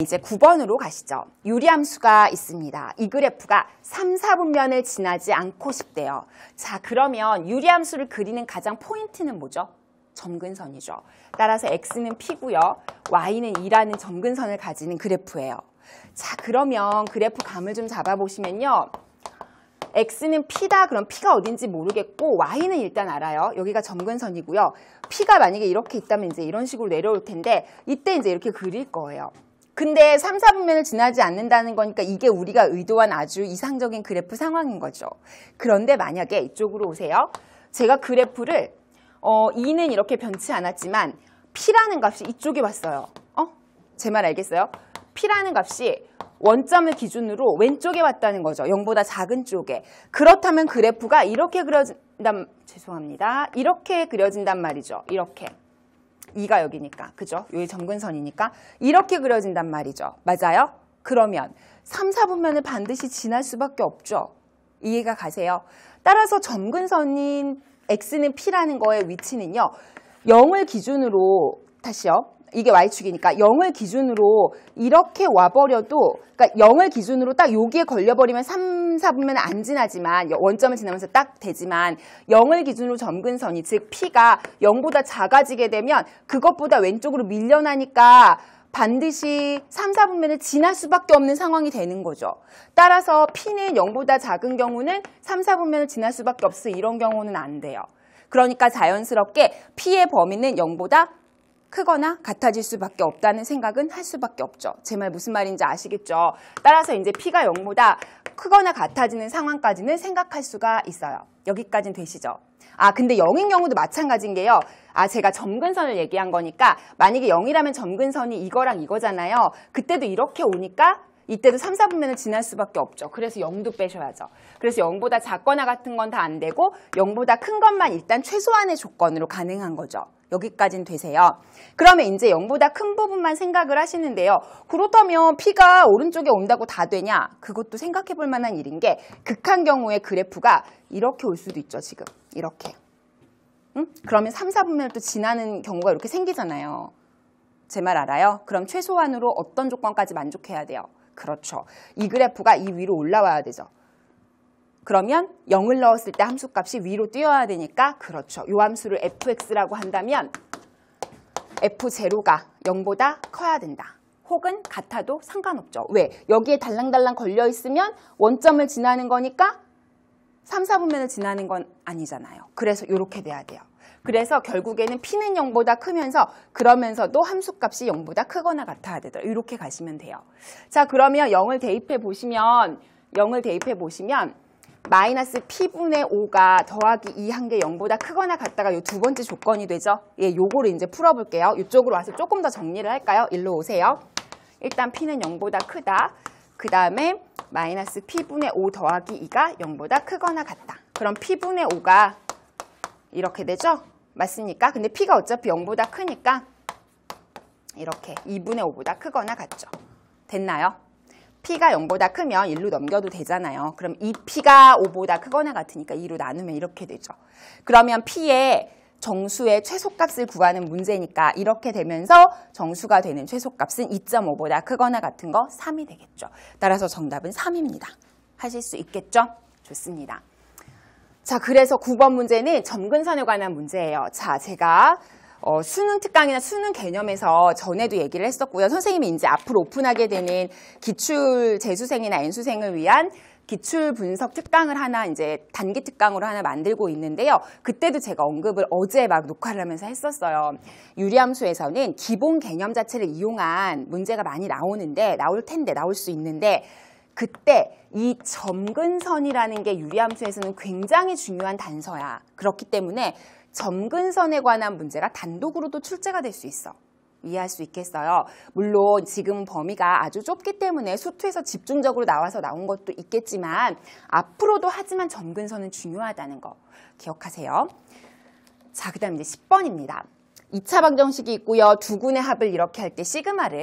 이제 9번으로 가시죠. 유리함수가 있습니다. 이 그래프가 3, 4분면을 지나지 않고 싶대요. 자, 그러면 유리함수를 그리는 가장 포인트는 뭐죠? 점근선이죠. 따라서 x는 p고요. y는 2라는 점근선을 가지는 그래프예요. 자, 그러면 그래프 감을 좀 잡아보시면요. x는 p다 그럼 p가 어딘지 모르겠고 y는 일단 알아요. 여기가 점근선이고요. p가 만약에 이렇게 있다면 이제 이런 식으로 내려올 텐데 이때 이제 이렇게 그릴 거예요. 근데 3, 4분면을 지나지 않는다는 거니까 이게 우리가 의도한 아주 이상적인 그래프 상황인 거죠. 그런데 만약에 이쪽으로 오세요. 제가 그래프를 어, 2는 이렇게 변치 않았지만 P라는 값이 이쪽에 왔어요. 어? 제 말 알겠어요? P라는 값이 원점을 기준으로 왼쪽에 왔다는 거죠. 0보다 작은 쪽에. 그렇다면 그래프가 이렇게 그려진단, 죄송합니다. 이렇게 그려진단 말이죠. 이렇게. 이가 여기니까 그죠? 여기 점근선이니까 이렇게 그려진단 말이죠. 맞아요? 그러면 3, 4분면을 반드시 지날 수밖에 없죠. 이해가 가세요? 따라서 점근선인 X는 P라는 거의 위치는요. 0을 기준으로 다시요. 이게 Y축이니까 0을 기준으로 이렇게 와버려도 그러니까 0을 기준으로 딱 여기에 걸려버리면 3, 4분면 안 지나지만 원점을 지나면서 딱 되지만 0을 기준으로 점근선이 즉 P가 0보다 작아지게 되면 그것보다 왼쪽으로 밀려나니까 반드시 3, 4분면을 지날 수밖에 없는 상황이 되는 거죠. 따라서 P는 0보다 작은 경우는 3, 4분면을 지날 수밖에 없어 이런 경우는 안 돼요. 그러니까 자연스럽게 P의 범위는 0보다 크거나 같아질 수밖에 없다는 생각은 할 수밖에 없죠. 제 말 무슨 말인지 아시겠죠? 따라서 이제 P가 0보다 크거나 같아지는 상황까지는 생각할 수가 있어요. 여기까지는 되시죠? 아 근데 0인 경우도 마찬가지인 게요. 아 제가 점근선을 얘기한 거니까 만약에 0이라면 점근선이 이거랑 이거잖아요. 그때도 이렇게 오니까 이때도 3, 4분면을 지날 수밖에 없죠. 그래서 0도 빼셔야죠. 그래서 0보다 작거나 같은 건 다 안 되고 0보다 큰 것만 일단 최소한의 조건으로 가능한 거죠. 여기까지는 되세요. 그러면 이제 0보다 큰 부분만 생각을 하시는데요. 그렇다면 P가 오른쪽에 온다고 다 되냐? 그것도 생각해 볼 만한 일인 게 극한 경우에 그래프가 이렇게 올 수도 있죠. 지금 이렇게. 응? 그러면 3, 4분면을 또 지나는 경우가 이렇게 생기잖아요. 제 말 알아요? 그럼 최소한으로 어떤 조건까지 만족해야 돼요? 그렇죠. 이 그래프가 이 위로 올라와야 되죠. 그러면 0을 넣었을 때 함수값이 위로 뛰어야 되니까 그렇죠. 이 함수를 fx라고 한다면 f0가 0보다 커야 된다. 혹은 같아도 상관없죠. 왜? 여기에 달랑달랑 걸려 있으면 원점을 지나는 거니까 3, 4분면을 지나는 건 아니잖아요. 그래서 이렇게 돼야 돼요. 그래서 결국에는 P는 0보다 크면서 그러면서도 함수값이 0보다 크거나 같아야 되더라. 이렇게 가시면 돼요. 자 그러면 0을 대입해 보시면 0을 대입해 보시면 마이너스 P분의 5가 더하기 2한 게 0보다 크거나 같다가 이 두 번째 조건이 되죠. 예, 요거를 이제 풀어볼게요. 이쪽으로 와서 조금 더 정리를 할까요? 일로 오세요. 일단 P는 0보다 크다. 그 다음에 마이너스 P분의 5 더하기 2가 0보다 크거나 같다. 그럼 P분의 5가 이렇게 되죠? 맞습니까? 근데 P가 어차피 0보다 크니까 이렇게 2분의 5보다 크거나 같죠. 됐나요? P가 0보다 크면 1로 넘겨도 되잖아요. 그럼 이 p 가 5보다 크거나 같으니까 2로 나누면 이렇게 되죠. 그러면 P의 정수의 최소값을 구하는 문제니까 이렇게 되면서 정수가 되는 최소값은 2.5보다 크거나 같은 거 3이 되겠죠. 따라서 정답은 3입니다. 하실 수 있겠죠? 좋습니다. 자, 그래서 9번 문제는 점근선에 관한 문제예요. 자, 제가 어, 수능 특강이나 수능 개념에서 전에도 얘기를 했었고요. 선생님이 이제 앞으로 오픈하게 되는 기출 재수생이나 N수생을 위한 기출 분석 특강을 하나 이제 단기 특강으로 하나 만들고 있는데요. 그때도 제가 언급을 어제 막 녹화를 하면서 했었어요. 유리함수에서는 기본 개념 자체를 이용한 문제가 많이 나오는데 나올 텐데 나올 수 있는데 그때 이 점근선이라는 게 유리함수에서는 굉장히 중요한 단서야. 그렇기 때문에 점근선에 관한 문제가 단독으로도 출제가 될 수 있어. 이해할 수 있겠어요. 물론 지금 범위가 아주 좁기 때문에 수투에서 집중적으로 나와서 나온 것도 있겠지만 앞으로도 하지만 점근선은 중요하다는 거 기억하세요. 자, 그 다음 이제 10번입니다. 2차 방정식이 있고요. 두 군의 합을 이렇게 할 때 시그마를